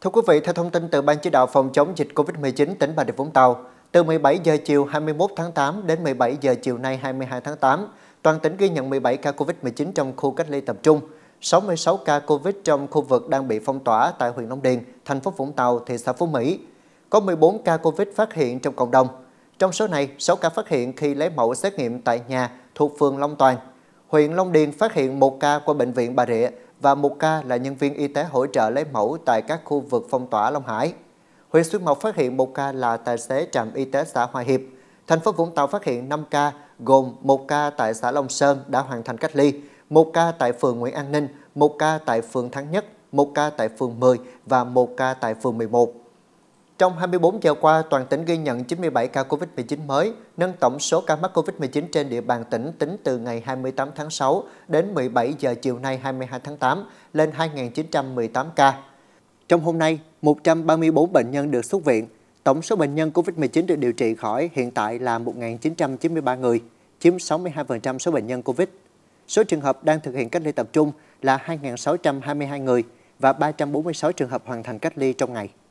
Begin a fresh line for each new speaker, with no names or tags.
Thưa quý vị, theo thông tin từ Ban chỉ đạo phòng chống dịch COVID-19 tỉnh Bà Rịa Vũng Tàu, từ 17 giờ chiều 21 tháng 8 đến 17 giờ chiều nay 22 tháng 8, toàn tỉnh ghi nhận 17 ca COVID-19 trong khu cách ly tập trung, 66 ca COVID trong khu vực đang bị phong tỏa tại huyện Long Điền, thành phố Vũng Tàu, thị xã Phú Mỹ. Có 14 ca COVID phát hiện trong cộng đồng. Trong số này, 6 ca phát hiện khi lấy mẫu xét nghiệm tại nhà thuộc phường Long Toàn, huyện Long Điền phát hiện một ca của bệnh viện Bà Rịa và một ca là nhân viên y tế hỗ trợ lấy mẫu tại các khu vực phong tỏa Long Hải. Huyện Xuyên Mộc phát hiện một ca là tài xế trạm y tế xã Hòa Hiệp. Thành phố Vũng Tàu phát hiện 5 ca, gồm một ca tại xã Long Sơn đã hoàn thành cách ly, một ca tại phường Nguyễn An Ninh, một ca tại phường Thắng Nhất, một ca tại phường 10 và một ca tại phường 11. Trong 24 giờ qua, toàn tỉnh ghi nhận 97 ca COVID-19 mới, nâng tổng số ca mắc COVID-19 trên địa bàn tỉnh tính từ ngày 28 tháng 6 đến 17 giờ chiều nay 22 tháng 8 lên 2.918 ca. Trong hôm nay, 134 bệnh nhân được xuất viện. Tổng số bệnh nhân COVID-19 được điều trị khỏi hiện tại là 1.993 người, chiếm 62% số bệnh nhân COVID. Số trường hợp đang thực hiện cách ly tập trung là 2.622 người và 346 trường hợp hoàn thành cách ly trong ngày.